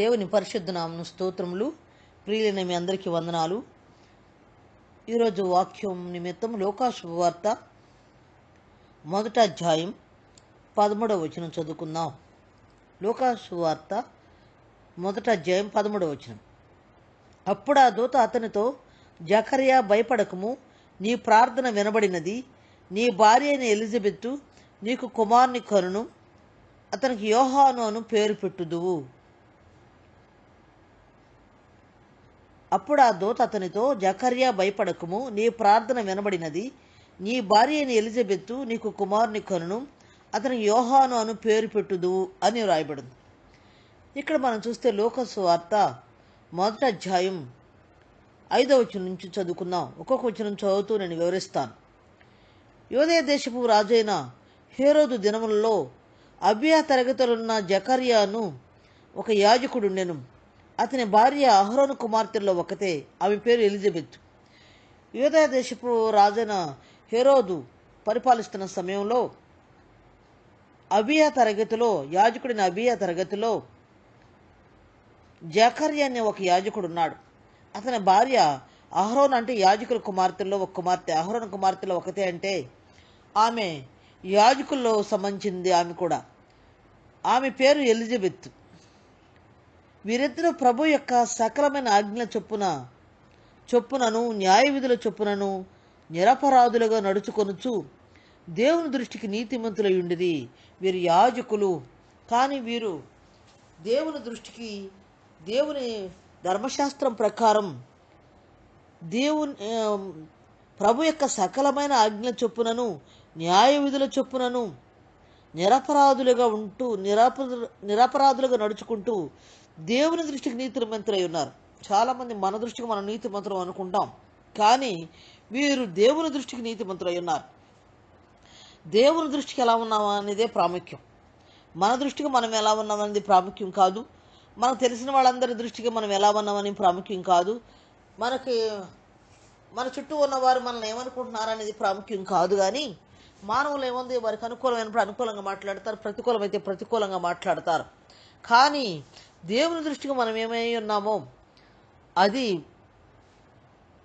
దేవుని పరిశుద్ధనామను స్తోత్రములు ప్రియులైన మీ అందరికీ వందనాలు ఈరోజు వాక్యం నిమిత్తం లోకాశుభవార్త మొదట అధ్యాయం పదమూడవ వచనం చదువుకుందాం వార్త మొదట అధ్యాయం పదమూడవ వచనం అప్పుడు ఆ దూత అతనితో జకరియా భయపడకము నీ ప్రార్థన వినబడినది నీ భార్య అయిన ఎలిజబెత్ నీకు కుమార్ని కరుణం అతనికి యోహాను అను పేరు పెట్టుదువు అప్పుడు ఆ దూత అతనితో జకర్యా భయపడకుము నీ ప్రార్థన వినబడినది నీ భార్య అని ఎలిజబెత్తు నీకు కుమారుని కనును అతని యోహాను అను పేరు పెట్టుదు అని వ్రాయబడింది ఇక్కడ మనం చూస్తే లోకస్ వార్త మొదటి అధ్యాయం ఐదవ వచనం నుంచి చదువుకుందాం ఒక్కొక్క వచనం చదువుతూ నేను వివరిస్తాను యోదయ దేశపు రాజైన హేరోదు దినములలో అభ్యా తరగతులున్న జకర్యాను ఒక యాజకుడు నేను అతని భార్య అహరోను కుమార్తెల్లో ఒకతే ఆమె పేరు ఎలిజబెత్ యూదయ దేశపు రాజైన హెరోదు పరిపాలిస్తున్న సమయంలో అబియా తరగతిలో యాజకుడిన అబియా తరగతిలో జాకర్య అనే ఒక యాజకుడు ఉన్నాడు అతని భార్య అహరోన్ అంటే యాజకుల కుమార్తెల్లో ఒక కుమార్తె అహరోన్ కుమార్తెలో ఒకతే అంటే ఆమె యాజకుల్లో సంబంధించింది ఆమె కూడా ఆమె పేరు ఎలిజబెత్ వీరిద్దరూ ప్రభు యొక్క సకలమైన ఆజ్ఞల చొప్పున చొప్పునను న్యాయ విధుల చొప్పునను నిరపరాధులుగా నడుచుకొనుచు దేవుని దృష్టికి నీతిమంతులయుండిరి వీరు యాజకులు కానీ వీరు దేవుని దృష్టికి దేవుని ధర్మశాస్త్రం ప్రకారం దేవుని ప్రభు యొక్క సకలమైన ఆజ్ఞ చొప్పునను న్యాయ విధుల చొప్పునను నిరపరాధులుగా ఉంటూ నిరప నిరపరాధులుగా నడుచుకుంటూ దేవుని దృష్టికి నీతి అయి ఉన్నారు చాలామంది మన దృష్టికి మనం నీతి మంత్రం అనుకుంటాం కానీ వీరు దేవుని దృష్టికి నీతి అయి ఉన్నారు దేవుని దృష్టికి ఎలా ఉన్నామా అనేదే ప్రాముఖ్యం మన దృష్టికి మనం ఎలా ఉన్నామనేది ప్రాముఖ్యం కాదు మనకు తెలిసిన వాళ్ళందరి దృష్టికి మనం ఎలా ఉన్నామని ప్రాముఖ్యం కాదు మనకి మన చుట్టూ ఉన్నవారు మనల్ని ఏమనుకుంటున్నారనేది ప్రాముఖ్యం కాదు కానీ మానవులు ఏముంది వారికి అనుకూలమైనప్పుడు అనుకూలంగా మాట్లాడతారు ప్రతికూలమైతే ప్రతికూలంగా మాట్లాడతారు కానీ దేవుని దృష్టికి మనం ఏమై ఉన్నామో అది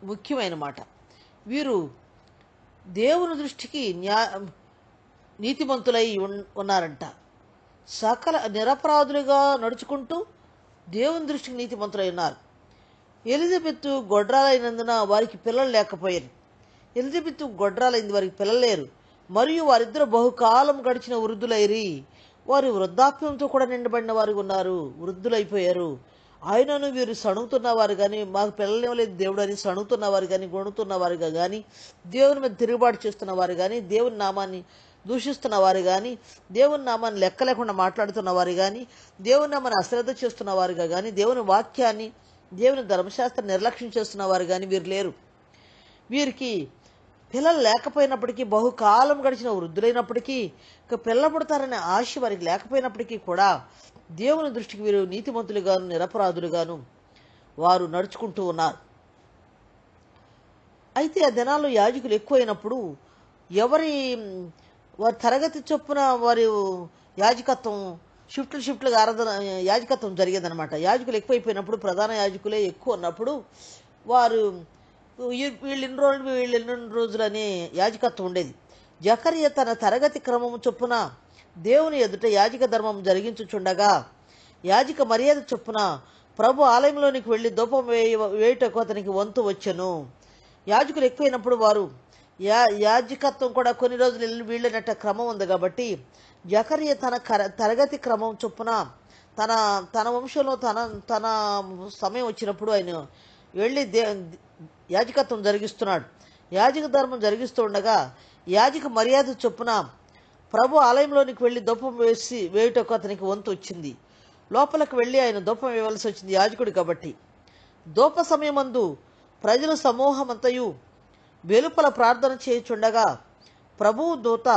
ముఖ్యమైన మాట వీరు దేవుని దృష్టికి న్యా నీతిమంతులై ఉన్నారంట సకల నిరపరాధులుగా నడుచుకుంటూ దేవుని దృష్టికి నీతిమంతులై ఉన్నారు ఎలిజబెత్ గొడ్రాలైనందున వారికి పిల్లలు లేకపోయారు ఎలిజబెత్ గొడ్రాలైంది వారికి పిల్లలు లేరు మరియు వారిద్దరు బహుకాలం గడిచిన వృద్ధులైరి వారు వృద్ధాప్యంతో కూడా నిండబడిన వారు ఉన్నారు వృద్ధులైపోయారు ఆయనను వీరు సణుగుతున్నవారు కానీ మాకు పిల్లలు ఇవ్వలేదు దేవుడు అని సణుగుతున్నవారు కానీ గొణుతున్నవారుగా కానీ దేవుని మీద తిరుగుబాటు చేస్తున్నవారు కానీ దేవుని నామాన్ని దూషిస్తున్నవారు కానీ దేవుని నామాన్ని లెక్క లేకుండా మాట్లాడుతున్నవారు కానీ దేవుని నామాన్ని అశ్రద్ధ చేస్తున్నవారుగా కానీ దేవుని వాక్యాన్ని దేవుని ధర్మశాస్త్రం నిర్లక్ష్యం చేస్తున్నవారు కానీ వీరు లేరు వీరికి పిల్లలు లేకపోయినప్పటికీ బహుకాలం గడిచిన వృద్ధులైనప్పటికీ ఇక పిల్ల పుడతారనే ఆశ వారికి లేకపోయినప్పటికీ కూడా దేవుని దృష్టికి వీరు నీతిమంతులుగాను నిరపరాధులుగాను వారు నడుచుకుంటూ ఉన్నారు అయితే ఆ దినాల్లో యాజకులు ఎక్కువైనప్పుడు ఎవరి వారి తరగతి చొప్పున వారి యాజకత్వం షిఫ్ట్లు షిఫ్ట్లుగా ఆరాధన యాజకత్వం జరిగేదనమాట యాజకులు ఎక్కువైపోయినప్పుడు ప్రధాన యాజకులే ఎక్కువ ఉన్నప్పుడు వారు వీళ్ళు ఇన్ని రోజులు వీళ్ళు ఎన్ని రోజులని యాజకత్వం ఉండేది జకర్య తన తరగతి క్రమము చొప్పున దేవుని ఎదుట యాజక ధర్మం జరిగించుచుండగా యాజక మర్యాద చొప్పున ప్రభు ఆలయంలోనికి వెళ్ళి దూపం వేయ వేయుటకు అతనికి వంతు వచ్చను యాజకులు ఎక్కువైనప్పుడు వారు యా యాజకత్వం కూడా కొన్ని రోజులు వీళ్ళనట్ట క్రమం ఉంది కాబట్టి జకర్య తన తరగతి క్రమం చొప్పున తన తన వంశంలో తన తన సమయం వచ్చినప్పుడు ఆయన వెళ్ళి దే యాజకత్వం జరిగిస్తున్నాడు యాజక ధర్మం జరిగిస్తూ ఉండగా యాజక మర్యాద చొప్పున ప్రభు ఆలయంలోనికి వెళ్ళి దొప్పం వేసి వేయుటకు అతనికి వంతు వచ్చింది లోపలికి వెళ్ళి ఆయన దూపం వేయవలసి వచ్చింది యాజకుడు కాబట్టి దూప సమయమందు ప్రజల సమూహమంతయు వెలుపల ప్రార్థన చేయుచుండగా ప్రభువు దూత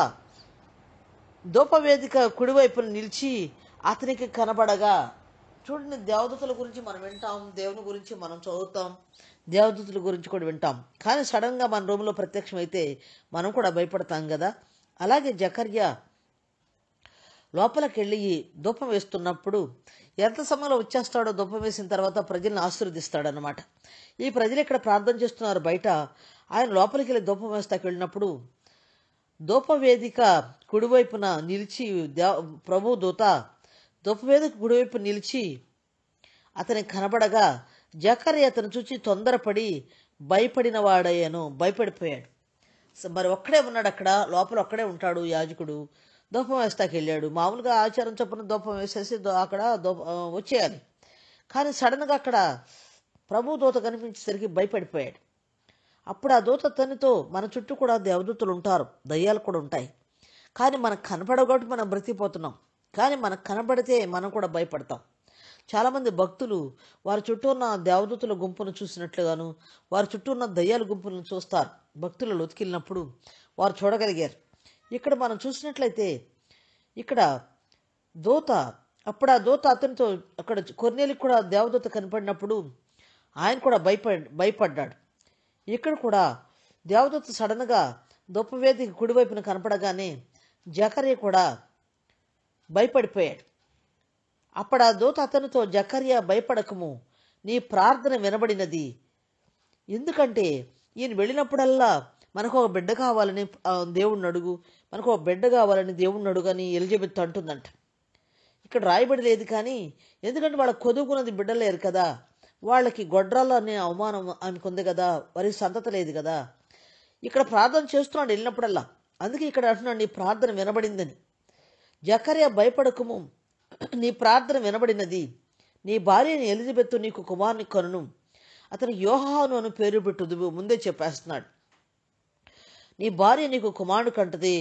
దూపవేదిక కుడివైపున నిలిచి అతనికి కనబడగా చూడండి దేవదూతల గురించి మనం వింటాం దేవుని గురించి మనం చదువుతాం దేవదూతుల గురించి కూడా వింటాం కానీ సడన్గా మన రూమ్లో ప్రత్యక్షమైతే మనం కూడా భయపడతాం కదా అలాగే జకర్య లోపలికి వెళ్ళి దూపం వేస్తున్నప్పుడు ఎంత సమయంలో వచ్చేస్తాడో దూపం వేసిన తర్వాత ప్రజల్ని ఆశీర్వదిస్తాడనమాట ఈ ప్రజలు ఇక్కడ ప్రార్థన చేస్తున్నారు బయట ఆయన లోపలికి వెళ్ళి ధూపం వేస్తాకి వెళ్ళినప్పుడు దూపవేదిక కుడివైపున నిలిచి దేవ ప్రభు దూత దుప్పవేదిక కుడివైపు నిలిచి అతని కనబడగా జకరి అతను చూచి తొందరపడి భయపడిన భయపడిపోయాడు మరి ఒక్కడే ఉన్నాడు అక్కడ లోపల ఒక్కడే ఉంటాడు యాజకుడు దూపం వేస్తాకి వెళ్ళాడు మామూలుగా ఆచారం చొప్పున దూపం వేసేసి అక్కడ వచ్చేయాలి కానీ సడన్గా అక్కడ ప్రభు దూత కనిపించేసరికి భయపడిపోయాడు అప్పుడు ఆ దూత తనతో మన చుట్టూ కూడా దేవదూతలు ఉంటారు దయ్యాలు కూడా ఉంటాయి కానీ మనకు కనపడగొట్టు మనం బ్రతికిపోతున్నాం కానీ మనకు కనబడితే మనం కూడా భయపడతాం చాలామంది భక్తులు వారి చుట్టూ ఉన్న దేవదూతుల గుంపును చూసినట్లుగాను వారి చుట్టూ ఉన్న దయ్యాల గుంపులను చూస్తారు భక్తులు లొతికెళ్ళినప్పుడు వారు చూడగలిగారు ఇక్కడ మనం చూసినట్లయితే ఇక్కడ దోత అప్పుడు ఆ దోత అతనితో అక్కడ కొన్నేళ్ళకి కూడా దేవదూత కనపడినప్పుడు ఆయన కూడా భయపడ్ భయపడ్డాడు ఇక్కడ కూడా దేవదూత సడన్గా దొప్పవేదికి కుడివైపున కనపడగానే జకరే కూడా భయపడిపోయాడు అప్పుడు ఆ దూత అతనితో జకర్యా భయపడకము నీ ప్రార్థన వినబడినది ఎందుకంటే ఈయన వెళ్ళినప్పుడల్లా మనకు ఒక బిడ్డ కావాలని దేవుణ్ణి అడుగు మనకు ఒక బిడ్డ కావాలని దేవుణ్ణి అడుగు అని ఎలిజబెత్ అంటుందంట ఇక్కడ రాయబడి లేదు కానీ ఎందుకంటే వాళ్ళ కొదుకున్నది బిడ్డలేరు కదా వాళ్ళకి గొడ్రాలు అనే అవమానం ఉంది కదా వారికి సంతత లేదు కదా ఇక్కడ ప్రార్థన చేస్తున్నాడు వెళ్ళినప్పుడల్లా అందుకే ఇక్కడ అంటున్నాడు నీ ప్రార్థన వినబడిందని జకర్య భయపడకుము నీ ప్రార్థన వినబడినది నీ భార్యని ఎలిజబెత్తు నీకు కుమార్ని కొనును అతను యోహాను అని పేరు పెట్టుదు ముందే చెప్పేస్తున్నాడు నీ భార్య నీకు కుమారుడు కంటది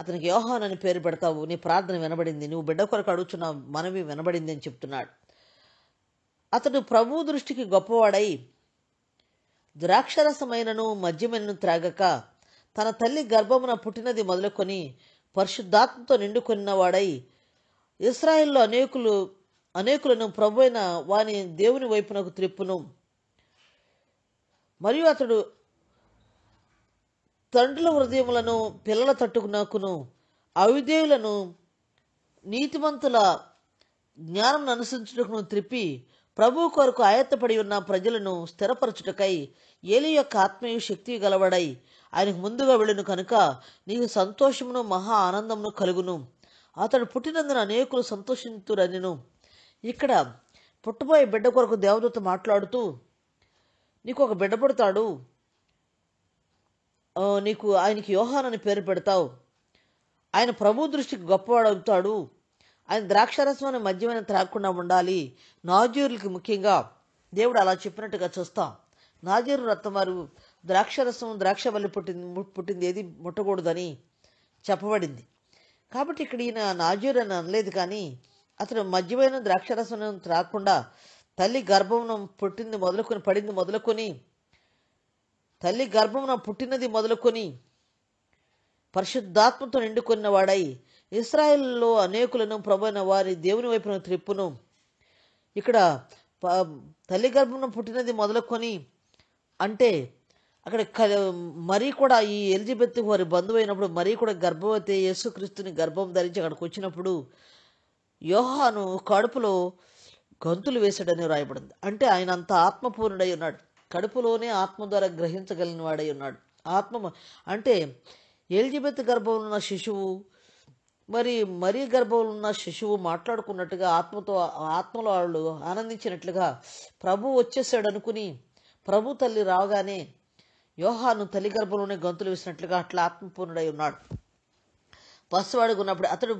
అతనికి యోహాన్ అని పేరు పెడతావు నీ ప్రార్థన వినబడింది నువ్వు బిడ్డ కొరకు అడుగుచున్న మనవి వినబడింది అని చెప్తున్నాడు అతడు ప్రభు దృష్టికి గొప్పవాడై ద్రాక్షరసమైనను మద్యమైనను త్రాగక తన తల్లి గర్భమున పుట్టినది మొదలుకొని పరిశుద్ధాత్మతో వాడై ఇస్రాయిల్లో అనేకులు అనేకులను ప్రభు అయిన వాని దేవుని వైపునకు త్రిప్పును మరియు అతడు తండ్రుల హృదయములను పిల్లల తట్టుకునకును అవిదేవులను నీతిమంతుల జ్ఞానం అనుసరించుటకును త్రిప్పి ప్రభు కొరకు ఆయత్తపడి ఉన్న ప్రజలను స్థిరపరచుటకై ఏలి యొక్క ఆత్మీయ శక్తి గలవడై ఆయనకు ముందుగా వెళ్ళను కనుక నీకు సంతోషమును మహా ఆనందమును కలుగును అతడు పుట్టినందున అనేకులు సంతోషింతురనిను ఇక్కడ పుట్టబోయే బిడ్డ కొరకు దేవదత్త మాట్లాడుతూ నీకు ఒక బిడ్డ పుడతాడు నీకు ఆయనకి యోహాన్ అని పేరు పెడతావు ఆయన ప్రభు దృష్టికి గొప్పవాడవుతాడు అవుతాడు ఆయన అనే మద్యమైన త్రాగకుండా ఉండాలి నాజీరులకి ముఖ్యంగా దేవుడు అలా చెప్పినట్టుగా చూస్తాం నాజీరు రత్న వారు ద్రాక్షరసం ద్రాక్ష వల్ల పుట్టింది పుట్టింది ఏది ముట్టకూడదని చెప్పబడింది కాబట్టి ఇక్కడ ఈయన నాజూర్ అని అనలేదు కానీ అతను మధ్యమైన ద్రాక్షరసం త్రాకుండా తల్లి గర్భమున పుట్టింది మొదలుకొని పడింది మొదలుకొని తల్లి గర్భమున పుట్టినది మొదలుకొని పరిశుద్ధాత్మతో నిండుకున్న వాడై ఇస్రాయల్లో అనేకులను ప్రభుైన వారి దేవుని వైపున త్రిప్పును ఇక్కడ తల్లి గర్భం పుట్టినది మొదలుకొని అంటే అక్కడ మరీ కూడా ఈ ఎలిజబెత్ వారి అయినప్పుడు మరీ కూడా గర్భవతి యేసుక్రీస్తుని గర్భం ధరించి అక్కడికి వచ్చినప్పుడు యోహాను కడుపులో గంతులు వేశాడని వ్రాయబడింది అంటే ఆయన అంత ఆత్మపూర్ణుడై ఉన్నాడు కడుపులోనే ఆత్మ ద్వారా గ్రహించగలిగిన వాడై ఉన్నాడు ఆత్మ అంటే ఎలిజబెత్ గర్భంలో ఉన్న శిశువు మరి మరీ గర్భంలో ఉన్న శిశువు మాట్లాడుకున్నట్టుగా ఆత్మతో ఆత్మలో వాళ్ళు ఆనందించినట్లుగా ప్రభు వచ్చేసాడు అనుకుని ప్రభు తల్లి రాగానే యోహాను తల్లి గర్భంలోనే గంతులు వేసినట్లుగా అట్లా ఆత్మపూర్ణుడై ఉన్నాడు పసివాడుకున్నప్పుడు అతడు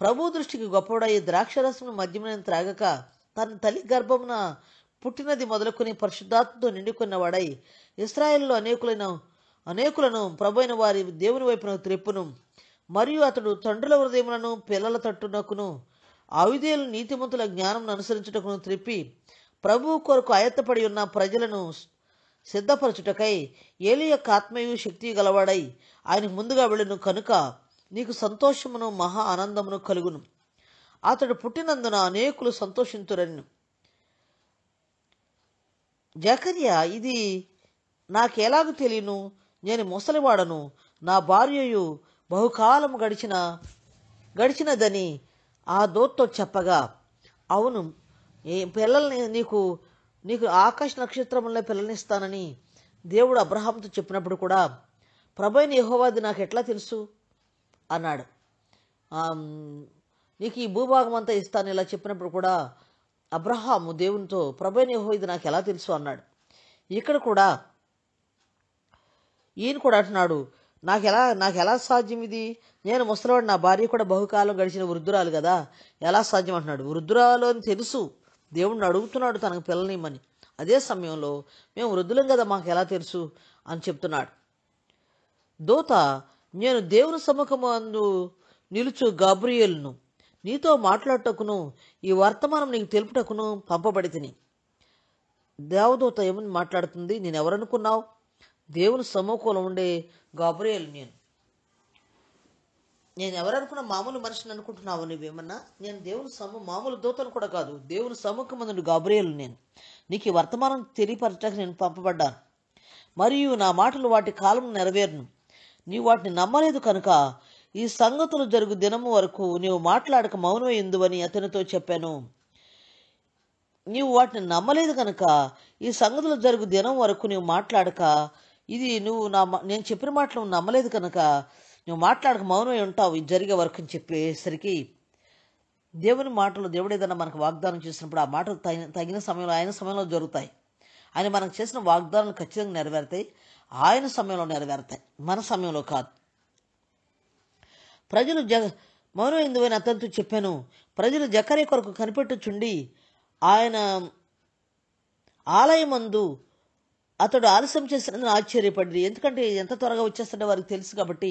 ప్రభు దృష్టికి గొప్పవాడై ద్రాక్షరసమును మద్యమైన త్రాగక తన తల్లి గర్భమున పుట్టినది మొదలుకొని పరిశుద్ధాత్మతో నిండుకున్నవాడై ఇస్రాయేల్లో అనేకులైన అనేకులను ప్రభైన వారి దేవుని వైపున త్రెప్పును మరియు అతడు తండ్రుల హృదయములను పిల్లల తట్టునకును ఆయుధేయులు నీతిమంతుల జ్ఞానం అనుసరించుటకును త్రిప్పి ప్రభువు కొరకు ఆయత్తపడి ఉన్న ప్రజలను సిద్ధపరచుటకై ఏలి యొక్క ఆత్మయు శక్తి గలవాడై ఆయన ముందుగా వెళ్ళను కనుక నీకు సంతోషమును మహా ఆనందమును కలుగును అతడు పుట్టినందున అనేకులు సంతోషింతురని జకర్య ఇది నాకెలాగూ తెలియను నేను ముసలివాడను నా భార్యయు బహుకాలము గడిచిన గడిచినదని ఆ దోత్తో చెప్పగా అవును పిల్లల్ని నీకు నీకు ఆకాశ నక్షత్రములనే పిల్లనిస్తానని దేవుడు అబ్రహాంతో చెప్పినప్పుడు కూడా ప్రభైన యహోవాది నాకు ఎట్లా తెలుసు అన్నాడు నీకు ఈ భూభాగం అంతా ఇస్తాను ఇలా చెప్పినప్పుడు కూడా అబ్రహాము దేవునితో ప్రభైన యహో ఇది నాకు ఎలా తెలుసు అన్నాడు ఇక్కడ కూడా ఈయన కూడా అంటున్నాడు నాకు ఎలా నాకు ఎలా సాధ్యం ఇది నేను ముసలివాడు నా భార్య కూడా బహుకాలం గడిచిన వృద్ధురాలు కదా ఎలా సాధ్యం అంటున్నాడు వృద్ధురాలు అని తెలుసు దేవుణ్ణి అడుగుతున్నాడు తనకు పిల్లనిమ్మని అదే సమయంలో మేము వృద్ధులం కదా మాకు ఎలా తెలుసు అని చెప్తున్నాడు దూత నేను దేవుని సముఖమందు నిలుచు గాబ్రియేల్ను నీతో మాట్లాడటకును ఈ వర్తమానం నీకు తెలుపుటకును పంపబడి తిని దేవదూత ఏమని మాట్లాడుతుంది నేను ఎవరనుకున్నావు దేవుని సమూకూలం ఉండే గాబ్రియేల్ నేను నేను ఎవరనుకున్న మామూలు మనిషిని అనుకుంటున్నావు నువ్వేమన్నా నేను దేవుని సమ మామూలు దూతను కూడా కాదు దేవుని ముందు గాబ్రేయలు నేను నీకు వర్తమానం తెలియపరచడానికి నేను పంపబడ్డాను మరియు నా మాటలు వాటి కాలం నెరవేరును నీవు వాటిని నమ్మలేదు కనుక ఈ సంగతులు జరుగు దినము వరకు నీవు మాట్లాడక మౌనం ఎందువని అతనితో చెప్పాను నీవు వాటిని నమ్మలేదు కనుక ఈ సంగతులు జరుగు దినం వరకు నీవు మాట్లాడక ఇది నువ్వు నా నేను చెప్పిన మాటలు నమ్మలేదు కనుక నువ్వు మాట్లాడక మౌనమై ఉంటావు ఇది జరిగే వరకు అని చెప్పేసరికి దేవుని మాటలు దేవుడు ఏదైనా మనకు వాగ్దానం చేసినప్పుడు ఆ మాటలు తగిన సమయంలో ఆయన సమయంలో జరుగుతాయి ఆయన మనకు చేసిన వాగ్దానాలు ఖచ్చితంగా నెరవేరుతాయి ఆయన సమయంలో నెరవేరుతాయి మన సమయంలో కాదు ప్రజలు జగ మౌనం ఎందువైన అతనితో చెప్పాను ప్రజలు జకరే కొరకు కనిపెట్టుచుండి ఆయన ఆలయమందు అతడు ఆలస్యం చేసినందుకు ఆశ్చర్యపడింది ఎందుకంటే ఎంత త్వరగా వచ్చేస్తుందో వారికి తెలుసు కాబట్టి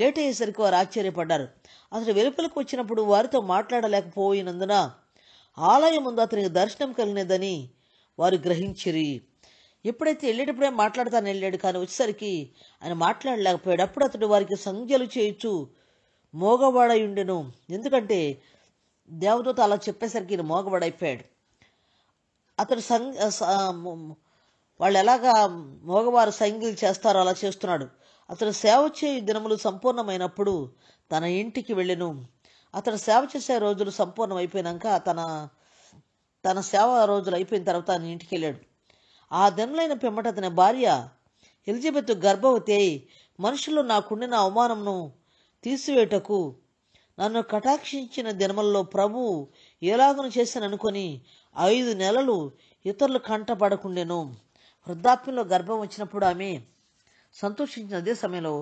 లేట్ అయ్యేసరికి వారు ఆశ్చర్యపడ్డారు అతడు వెలుపలకు వచ్చినప్పుడు వారితో మాట్లాడలేకపోయినందున ఆలయం ముందు అతనికి దర్శనం కలిగినదని వారు గ్రహించిరి ఎప్పుడైతే వెళ్ళేటప్పుడే మాట్లాడతాను వెళ్ళాడు కానీ వచ్చేసరికి ఆయన మాట్లాడలేకపోయాడు అప్పుడు అతడు వారికి సంజ్ఞలు చేయొచ్చు మోగవాడై ఉండెను ఎందుకంటే దేవదూత అలా చెప్పేసరికి ఈయన మోగవాడైపోయాడు అతడు సంఘ వాళ్ళు ఎలాగా మగవారు సంగిలు చేస్తారో అలా చేస్తున్నాడు అతడు సేవ చేయు దినములు సంపూర్ణమైనప్పుడు తన ఇంటికి వెళ్ళను అతడు సేవ చేసే రోజులు అయిపోయినాక తన తన సేవ రోజులు అయిపోయిన తర్వాత ఆయన ఇంటికి వెళ్ళాడు ఆ దినములైన పిమ్మట అతని భార్య ఎలిజబెత్ గర్భవతి అయి మనుషులు నాకుండిన అవమానంను తీసివేటకు నన్ను కటాక్షించిన దినముల్లో ప్రభు ఎలాగను చేశాననుకొని ఐదు నెలలు ఇతరులు కంటపడకుండెను వృద్ధాప్యంలో గర్భం వచ్చినప్పుడు ఆమె సంతోషించిన అదే సమయంలో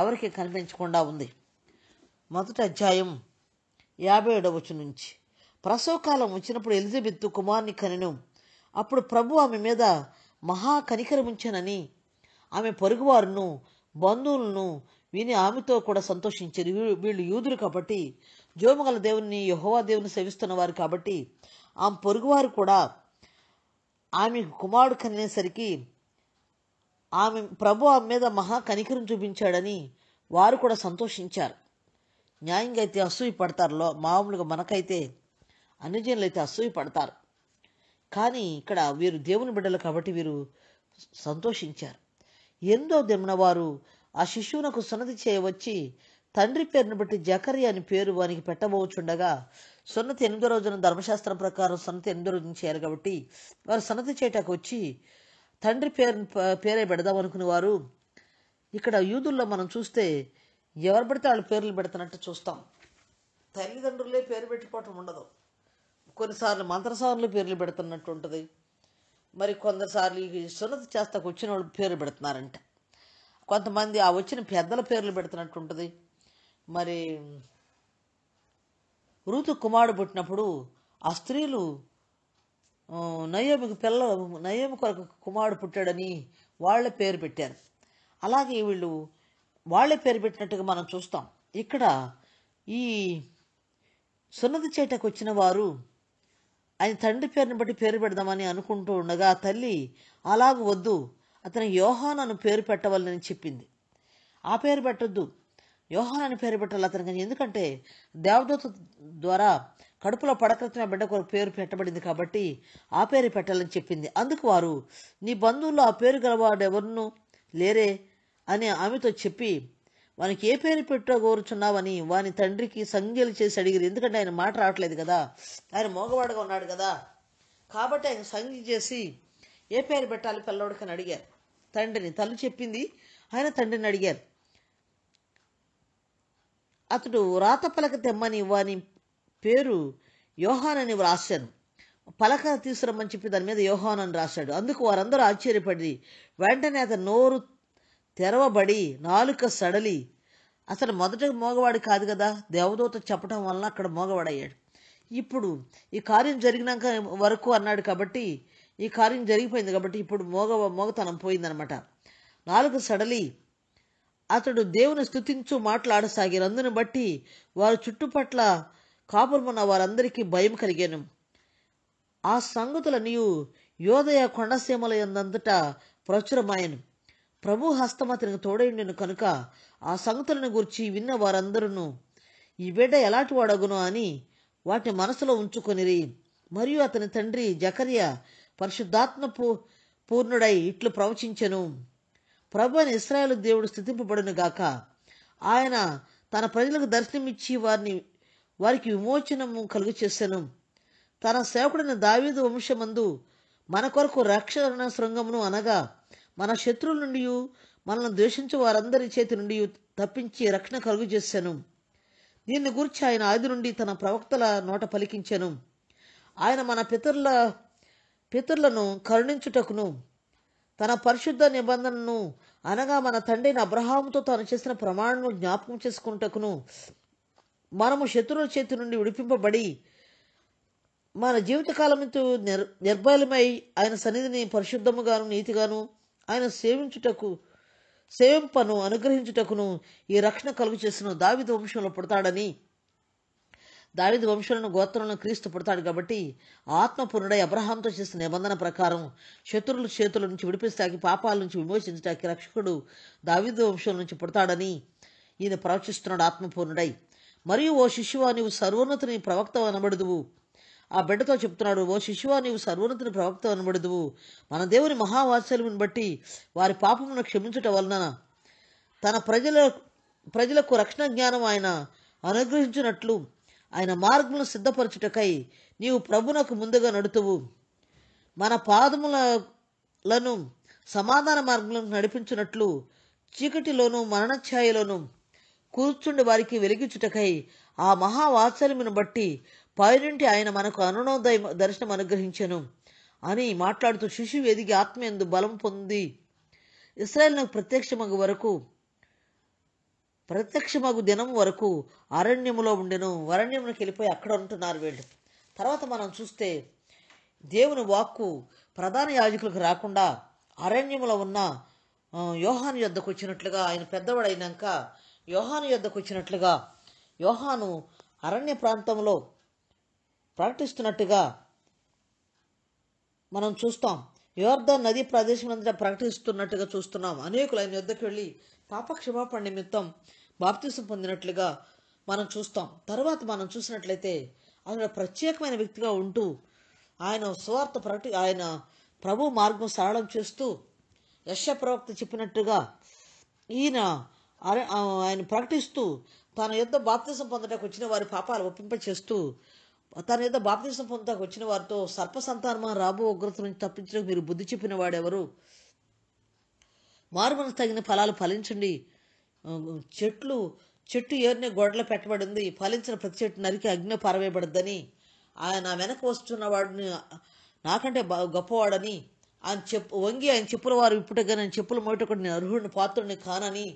ఎవరికి కనిపించకుండా ఉంది మొదటి అధ్యాయం యాభై ఏడవచ్చు నుంచి ప్రసవకాలం వచ్చినప్పుడు ఎలిజబెత్ కుమార్ని కనెను అప్పుడు ప్రభు ఆమె మీద మహా కనికరముంచానని ఆమె పొరుగువారును బంధువులను విని ఆమెతో కూడా సంతోషించారు వీళ్ళు యూదురు కాబట్టి జోమగల దేవుని యహోవా దేవుని సేవిస్తున్న వారు కాబట్టి ఆమె పొరుగువారు కూడా ఆమె కుమారుడు కనేసరికి ఆమె ప్రభు ఆమె మీద మహా కనికరం చూపించాడని వారు కూడా సంతోషించారు న్యాయంగా అయితే అసూయ పడతారులో మామూలుగా మనకైతే అన్యజనులు అయితే అసూయ పడతారు కానీ ఇక్కడ వీరు దేవుని బిడ్డలు కాబట్టి వీరు సంతోషించారు ఎందో దిమ్న వారు ఆ శిశువునకు సున్నతి చేయవచ్చి తండ్రి పేరును బట్టి జకరి అని పేరు వానికి పెట్టబోచుండగా సున్నతి ఎనిమిదో రోజున ధర్మశాస్త్రం ప్రకారం సున్నతి ఎనిమిదో రోజున చేయాలి కాబట్టి వారు సున్నతి చేయటాకు వచ్చి తండ్రి పేరు పేరే పెడదాం అనుకునే వారు ఇక్కడ యూదుల్లో మనం చూస్తే ఎవరు పెడితే వాళ్ళు పేర్లు పెడుతున్నట్టు చూస్తాం తల్లిదండ్రులే పేరు పెట్టుకోవటం ఉండదు కొన్నిసార్లు మంత్రసార్లు పేర్లు పెడుతున్నట్టు ఉంటుంది మరి కొందరిసార్లు సున్నతి చేస్తాకు వచ్చిన వాళ్ళు పేర్లు పెడుతున్నారంట కొంతమంది ఆ వచ్చిన పెద్దల పేర్లు పెడుతున్నట్టు ఉంటుంది మరి ఋతు కుమారుడు పుట్టినప్పుడు ఆ స్త్రీలు నయోమికి పిల్ల నయోమి కొరకు కుమారుడు పుట్టాడని వాళ్ళ పేరు పెట్టారు అలాగే వీళ్ళు వాళ్ళే పేరు పెట్టినట్టుగా మనం చూస్తాం ఇక్కడ ఈ సున్నతి చేటకు వచ్చిన వారు ఆయన తండ్రి పేరుని బట్టి పేరు పెడదామని అనుకుంటూ ఉండగా తల్లి అలాగ వద్దు అతని యోహాన్ అను పేరు పెట్టవాలని చెప్పింది ఆ పేరు పెట్టొద్దు యోహానని పేరు పెట్టాలి అతనికి ఎందుకంటే దేవదూత ద్వారా కడుపులో పడకృతమే బిడ్డకు ఒక పేరు పెట్టబడింది కాబట్టి ఆ పేరు పెట్టాలని చెప్పింది అందుకు వారు నీ బంధువుల్లో ఆ పేరు గలవాడు ఎవరును లేరే అని ఆమెతో చెప్పి వానికి ఏ పేరు పెట్టుకోరుచున్నావని వాని తండ్రికి సంజ్ఞలు చేసి అడిగిరు ఎందుకంటే ఆయన మాట రావట్లేదు కదా ఆయన మోగవాడుగా ఉన్నాడు కదా కాబట్టి ఆయన సంజ్ఞ చేసి ఏ పేరు పెట్టాలి పిల్లవాడికని అడిగారు తండ్రిని తల్లి చెప్పింది ఆయన తండ్రిని అడిగారు అతడు వ్రాత పలక తెమ్మని వాని పేరు యోహాన్ అని వ్రాశాను పలక తీసుకురమ్మని చెప్పి దాని మీద యోహాన్ అని రాశాడు అందుకు వారందరూ ఆశ్చర్యపడి వెంటనే అతని నోరు తెరవబడి నాలుక సడలి అతను మొదట మోగవాడు కాదు కదా దేవదూత చెప్పడం వలన అక్కడ మోగవాడయ్యాడు ఇప్పుడు ఈ కార్యం జరిగినాక వరకు అన్నాడు కాబట్టి ఈ కార్యం జరిగిపోయింది కాబట్టి ఇప్పుడు మోగ మోగతనం పోయిందనమాట నాలుగు సడలి అతడు దేవుని స్థుతించు మాట్లాడసాగినందును బట్టి వారి చుట్టుపట్ల కాపురమున్న వారందరికీ భయం కలిగాను ఆ సంగతుల నీవు యోదయ కొండసీమల ఎందంతటా ప్రచురమాయను ప్రభు హస్తం అతనికి తోడైండెను కనుక ఆ సంగతులను గురించి విన్న వారందరూ ఈ బిడ్డ ఎలాంటి వాడగునో అని వాటిని మనసులో ఉంచుకొనిరి మరియు అతని తండ్రి జకర్య పరిశుద్ధాత్మ పూర్ణుడై ఇట్లు ప్రవచించెను ప్రభు అని ఇస్రాయలు దేవుడు స్థితింపబడును గాక ఆయన తన ప్రజలకు దర్శనమిచ్చి వారిని వారికి విమోచనము కలుగు చేశాను తన సేవకుడైన దావీదు వంశమందు మన కొరకు రక్షణ శృంగమును అనగా మన శత్రువుల నుండి మనల్ని ద్వేషించి వారందరి చేతి నుండి తప్పించి రక్షణ కలుగు చేశాను దీన్ని గురించి ఆయన ఆది నుండి తన ప్రవక్తల నోట పలికించాను ఆయన మన పితరుల పితరులను కరుణించుటకును తన పరిశుద్ధ నిబంధనను అనగా మన తండ్రిని అబ్రహాముతో తాను చేసిన ప్రమాణను జ్ఞాపకం చేసుకుంటకును మనము శత్రువుల చేతి నుండి విడిపింపబడి మన జీవితకాలం నిర్ నిర్బలమై ఆయన సన్నిధిని పరిశుద్ధముగాను నీతిగాను ఆయన సేవించుటకు సేవింపను అనుగ్రహించుటకును ఈ రక్షణ కలుగు చేసిన దావిద వంశంలో పుడతాడని దావిద వంశులను గోత్రంలో క్రీస్తు పుడతాడు కాబట్టి ఆత్మపూర్ణుడై అబ్రహాంతో చేసిన నిబంధన ప్రకారం శత్రువుల చేతుల నుంచి విడిపిస్తాకి పాపాల నుంచి విమోచించడానికి రక్షకుడు దావిద వంశుల నుంచి పుడతాడని ఈయన ప్రవచిస్తున్నాడు ఆత్మపూర్ణుడై మరియు ఓ శిశువా నీవు సర్వోన్నతిని ప్రవక్త అనబడుదువు ఆ బిడ్డతో చెప్తున్నాడు ఓ శిశువా నీవు సర్వోన్నతిని ప్రవక్త అనబడుదువు మన దేవుని మహావాత్సల్యమును బట్టి వారి పాపమును క్షమించటం వలన తన ప్రజల ప్రజలకు రక్షణ జ్ఞానం ఆయన అనుగ్రహించినట్లు ఆయన మార్గములను సిద్ధపరచుటకై నీవు ప్రభునకు ముందుగా నడుతువు మన పాదములను సమాధాన మార్గములను నడిపించినట్లు చీకటిలోను మరణఛాయలోను కూర్చుండి వారికి వెలిగించుటకై ఆ మహావాత్సల్యమును బట్టి పైనుంటి ఆయన మనకు అనునోదయ దర్శనం అనుగ్రహించను అని మాట్లాడుతూ శిశువు ఎదిగి ఆత్మ ఎందు బలం పొంది ఇస్రాయల్ నాకు ప్రత్యక్షమగు వరకు ప్రత్యక్షమగు దినం వరకు అరణ్యములో ఉండెను అరణ్యమునికి వెళ్ళిపోయి అక్కడ ఉంటున్నారు వీళ్ళు తర్వాత మనం చూస్తే దేవుని వాక్కు ప్రధాన యాజకులకు రాకుండా అరణ్యములో ఉన్న యోహాను యొద్దకు వచ్చినట్లుగా ఆయన పెద్దవాడైనాక యోహాను యొద్దకు వచ్చినట్లుగా యోహాను అరణ్య ప్రాంతంలో ప్రకటిస్తున్నట్టుగా మనం చూస్తాం యువర్ధ నదీ ప్రదేశం అంతా ప్రకటిస్తున్నట్టుగా చూస్తున్నాం అనేకులు ఆయన యుద్ధకు వెళ్ళి పాప క్షమాపణ నిమిత్తం బాప్తిసం పొందినట్లుగా మనం చూస్తాం తర్వాత మనం చూసినట్లయితే ఆయన ప్రత్యేకమైన వ్యక్తిగా ఉంటూ ఆయన స్వార్థ ప్రకటి ఆయన ప్రభు మార్గం సరళం చేస్తూ యశ ప్రవక్త చెప్పినట్టుగా ఈయన ఆయన ప్రకటిస్తూ తన యుద్ధ బాప్తిసం పొందటానికి వచ్చిన వారి పాపాలు ఒప్పింపచేస్తూ తన యుద్ధ బాప్తిసం పొందటానికి వచ్చిన వారితో సర్పసంతానమా రాబో ఉగ్రత నుంచి తప్పించడానికి మీరు బుద్ధి చెప్పిన వాడెవరు మార్పును తగిన ఫలాలు ఫలించండి చెట్లు చెట్టు ఏరిన గోడలో పెట్టబడింది ఫలించిన ప్రతి చెట్టు నరికి అగ్ని పరవేయబడద్దని ఆయన వెనక వస్తున్న వాడిని నాకంటే గొప్పవాడని ఆయన చెప్పు వంగి ఆయన చెప్పుల వారు ఇప్పుడుగా నేను చెప్పులు మోయటప్పుడు నేను అర్హుడిని పాత్రుడిని కానని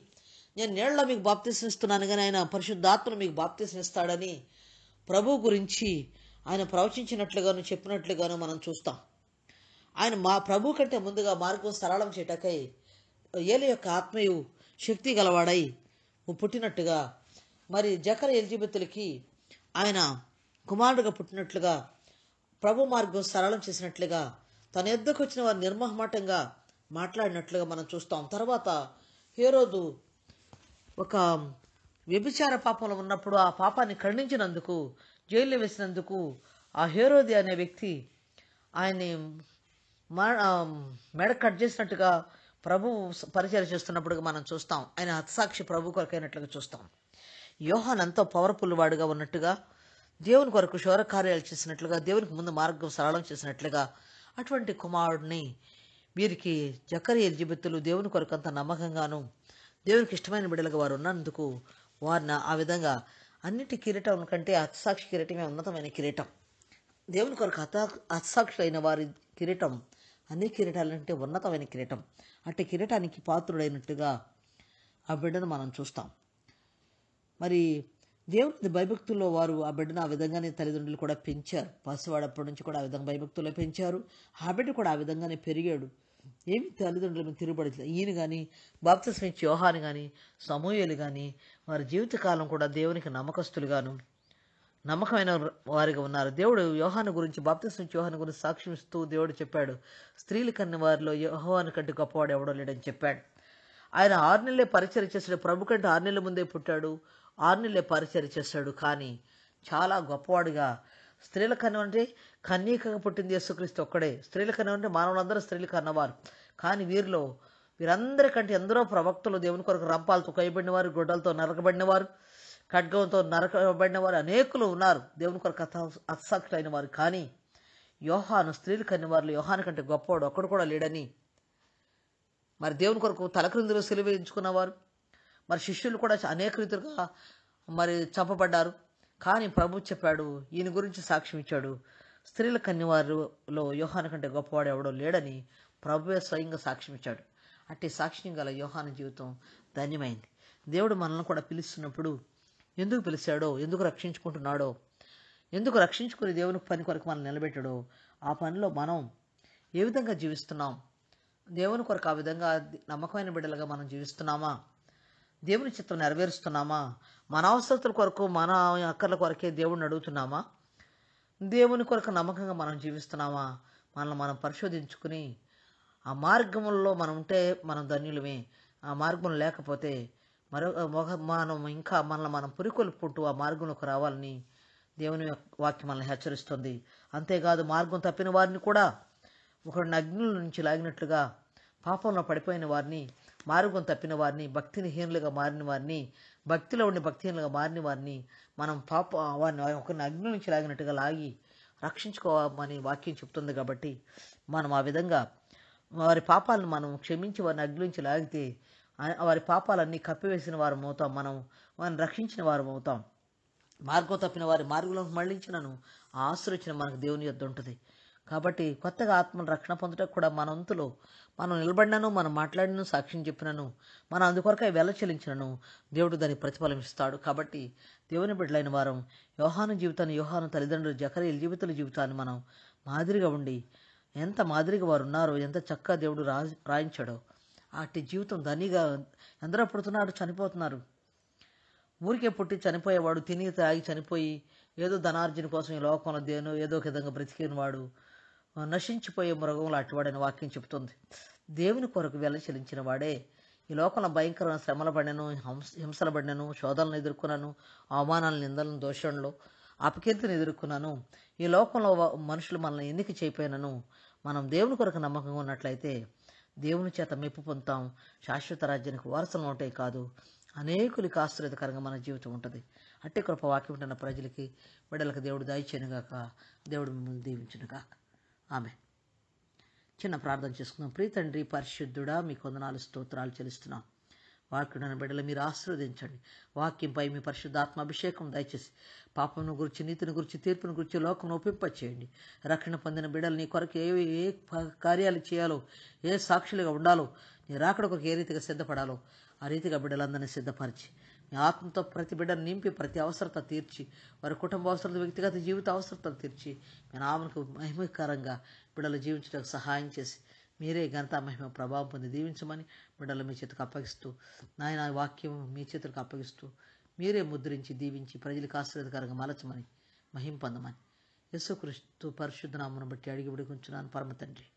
నేను నీళ్ళలో మీకు ఇస్తున్నాను కానీ ఆయన పరిశుద్ధాత్మను మీకు బాప్తీసనిస్తాడని ప్రభు గురించి ఆయన ప్రవచించినట్లుగాను చెప్పినట్లుగాను మనం చూస్తాం ఆయన మా ప్రభు కంటే ముందుగా మార్గం సరళం చేయటకై ఏలి యొక్క ఆత్మయు శక్తి గలవాడై పుట్టినట్టుగా మరి జకర ఎలిజబెత్తులకి ఆయన కుమారుడుగా పుట్టినట్లుగా ప్రభు మార్గం సరళం చేసినట్లుగా తన ఎద్దకు వచ్చిన వారు నిర్మహమాటంగా మాట్లాడినట్లుగా మనం చూస్తాం తర్వాత హేరోదు ఒక వ్యభిచార పాపంలో ఉన్నప్పుడు ఆ పాపాన్ని ఖండించినందుకు జైలు వేసినందుకు ఆ హేరోది అనే వ్యక్తి ఆయన్ని మెడ కట్ చేసినట్టుగా ప్రభువు పరిచయం చేస్తున్నప్పుడు మనం చూస్తాం ఆయన హత్సాక్షి ప్రభు కొరకైనట్లుగా చూస్తాం యోహాన్ ఎంతో పవర్ఫుల్ వాడుగా ఉన్నట్టుగా దేవుని కొరకు శౌర కార్యాలు చేసినట్లుగా దేవునికి ముందు మార్గం సరళం చేసినట్లుగా అటువంటి కుమారుడిని వీరికి జకరి ఎలిజబెత్తులు దేవుని కొరకు అంత నమ్మకంగాను దేవునికి ఇష్టమైన బిడ్డలుగా వారు ఉన్నందుకు వారిని ఆ విధంగా అన్నిటి కిరీటం కంటే అత్సాక్షి కిరీటమే ఉన్నతమైన కిరీటం దేవుని కొరకు అత అయిన వారి కిరీటం అన్ని కిరీటాలంటే ఉన్నతమైన కిరీటం అంటే కిరీటానికి పాత్రుడైనట్టుగా ఆ బిడ్డను మనం చూస్తాం మరి దేవుని భయభక్తుల్లో వారు ఆ బిడ్డను ఆ విధంగానే తల్లిదండ్రులు కూడా పెంచారు పసివాడప్పటి నుంచి కూడా ఆ విధంగా భయభక్తుల్లో పెంచారు ఆ బిడ్డ కూడా ఆ విధంగానే పెరిగాడు ఏమి తల్లిదండ్రుల మీద తిరుగుబడలేదు ఈయన కానీ బాప్తిస్మించి యోహాను కానీ సమూహలు కానీ వారి జీవితకాలం కూడా దేవునికి నమ్మకస్తులుగాను నమ్మకమైన వారిగా ఉన్నారు దేవుడు వ్యూహాన్ని గురించి బాప్తిసం వ్యూహాన్ని గురించి సాక్ష్యం ఇస్తూ దేవుడు చెప్పాడు స్త్రీలు కన్న వారిలో యోహాను కంటే గొప్పవాడు ఎవడో లేడని చెప్పాడు ఆయన ఆరు నెలలే పరిచయం చేస్తాడు ప్రభు కంటే ఆరు నెలల ముందే పుట్టాడు ఆరు నెలలే పరిచయం చేస్తాడు కానీ చాలా గొప్పవాడుగా స్త్రీల కన్న అంటే కన్యకగా పుట్టింది యేసుక్రీస్తు ఒక్కడే స్త్రీల కన్న అంటే మానవులందరూ స్త్రీలు కన్నవారు కానీ వీరిలో వీరందరికంటే ఎందరో ప్రవక్తలు దేవుని కొరకు రంపాలతో కైబడినవారు గొడ్డలతో వారు ఖడ్గంతో నరకబడిన వారు అనేకులు ఉన్నారు దేవుని కొరకు అసక్తులైన వారు కానీ యోహాను స్త్రీలు కని వారిలో యోహాను కంటే గొప్పవాడు ఒక్కడు కూడా లేడని మరి దేవుని కొరకు తలక్రిందులు సెలివేయించుకున్నవారు మరి శిష్యులు కూడా అనేక రీతిగా మరి చంపబడ్డారు కానీ ప్రభు చెప్పాడు ఈయన గురించి సాక్ష్యం ఇచ్చాడు స్త్రీల కన్నివారిలో యోహాను కంటే గొప్పవాడు ఎవడో లేడని ప్రభువే స్వయంగా సాక్ష్యం ఇచ్చాడు అట్టి సాక్ష్యం గల యోహాను జీవితం ధన్యమైంది దేవుడు మనల్ని కూడా పిలుస్తున్నప్పుడు ఎందుకు పిలిచాడో ఎందుకు రక్షించుకుంటున్నాడో ఎందుకు రక్షించుకునే దేవుని పని కొరకు మనం నిలబెట్టడో ఆ పనిలో మనం ఏ విధంగా జీవిస్తున్నాం దేవుని కొరకు ఆ విధంగా నమ్మకమైన బిడ్డలుగా మనం జీవిస్తున్నామా దేవుని చిత్తం నెరవేరుస్తున్నామా మన అవసరతల కొరకు మన అక్కర్ల కొరకే దేవుడిని అడుగుతున్నామా దేవుని కొరకు నమ్మకంగా మనం జీవిస్తున్నామా మనల్ని మనం పరిశోధించుకుని ఆ మార్గంలో మనం ఉంటే మనం ధన్యులమే ఆ మార్గం లేకపోతే మరో మనం ఇంకా మనల్ని మనం పురికొల్పుకుంటూ ఆ మార్గంలోకి రావాలని దేవుని వాక్యం మనల్ని హెచ్చరిస్తుంది అంతేకాదు మార్గం తప్పిన వారిని కూడా ఒకరిని అగ్నుల నుంచి లాగినట్లుగా పాపంలో పడిపోయిన వారిని మార్గం తప్పిన వారిని భక్తిహీనులుగా మారిన వారిని భక్తిలో ఉండి భక్తిహీనులుగా మారిన వారిని మనం పాప వారిని ఒకరిని అగ్ని నుంచి లాగినట్టుగా లాగి రక్షించుకోమని వాక్యం చెప్తుంది కాబట్టి మనం ఆ విధంగా వారి పాపాలను మనం క్షమించి వారిని అగ్ని నుంచి లాగితే వారి పాపాలన్నీ కప్పివేసిన వారు అవుతాం మనం వారిని రక్షించిన వారు అవుతాం మార్గం తప్పిన వారి మార్గంలోకి మళ్ళించినను ఆశ్రయించిన మనకు దేవుని యొద్ ఉంటుంది కాబట్టి కొత్తగా ఆత్మను రక్షణ పొందుటకు కూడా మన వంతులో మనం నిలబడినను మనం మాట్లాడినను సాక్ష్యం చెప్పినను మనం అందుకొరకై వెల చెల్లించినను దేవుడు దాన్ని ప్రతిఫలం ఇస్తాడు కాబట్టి దేవుని బిడ్డలైన వారం యోహాను జీవితాన్ని యోహాను తల్లిదండ్రులు జకరీల జీవితాల జీవితాన్ని మనం మాదిరిగా ఉండి ఎంత మాదిరిగా వారు ఉన్నారో ఎంత చక్కగా దేవుడు రాయించాడో అట్టి జీవితం ధనిగా ఎందరో పుడుతున్నాడు చనిపోతున్నారు ఊరికే పుట్టి చనిపోయేవాడు తిని తాగి చనిపోయి ఏదో ధనార్జన కోసం ఈ లోకంలో దేను ఏదో విధంగా బ్రతికినవాడు నశించిపోయే మృగంలో అటువాడని వాక్యం చెబుతుంది దేవుని కొరకు వెళ్ళ చెలించిన వాడే ఈ లోకంలో భయంకరమైన శ్రమలు పడినను హింసలు పడినను శోధనలు ఎదుర్కొన్నాను అవమానాలను నిందలను దోషణలు అపకీర్తిని ఎదుర్కొన్నాను ఈ లోకంలో మనుషులు మనల్ని ఎన్నిక చేయపోయినను మనం దేవుని కొరకు నమ్మకంగా ఉన్నట్లయితే దేవుని చేత మెప్పు పొందుతాం శాశ్వత రాజ్యానికి వారసులు ఉంటాయి కాదు అనేకులకి ఆశ్రయకరంగా మన జీవితం ఉంటుంది అట్టే కృప వాక్యం ఉంటున్న ప్రజలకి బిడ్డలకు దేవుడు దాయిచేనుగాక దేవుడు దీవించునుగాక ఆమె చిన్న ప్రార్థన చేసుకుందాం ప్రీతండ్రి పరిశుద్ధుడా మీకు వందనాలు స్తోత్రాలు చెల్లిస్తున్నాం వాక్యుడైన బిడ్డలు మీరు ఆశీర్వదించండి వాక్యంపై మీ పరిశుద్ధాత్మ అభిషేకం దయచేసి పాపం గురించి నీతిని గురించి తీర్పును గురించి లోకం ఒప్పింపచేయండి రక్షణ పొందిన బిడ్డలు నీ కొరకు ఏ ఏ కార్యాలు చేయాలో ఏ సాక్షులుగా ఉండాలో నీ రాకడ ఏ రీతిగా సిద్ధపడాలో ఆ రీతిగా బిడ్డలందరినీ సిద్ధపరిచి మీ ఆత్మతో ప్రతి బిడ్డను నింపి ప్రతి అవసరత తీర్చి వారి కుటుంబ అవసరత వ్యక్తిగత జీవిత అవసరతలు తీర్చి మీ నామకు మహిమకరంగా బిడ్డలు జీవించడానికి సహాయం చేసి మీరే ఘనత మహిమ ప్రభావం పొంది దీవించమని బిడ్డలు మీ చేతికి అప్పగిస్తూ నాయన వాక్యం మీ చేతులకు అప్పగిస్తూ మీరే ముద్రించి దీవించి ప్రజలకు ఆశ్రయకరంగా మలచమని మహిం పొందమని యశుక్రీస్తు పరిశుద్ధనామను బట్టి అడిగి విడుకుంటున్నాను పరమ తండ్రి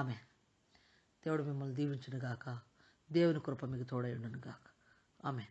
ఆమె దేవుడు మిమ్మల్ని దీవించునుగాక దేవుని కృప మీకు తోడై ఉండునుగాక ఆమె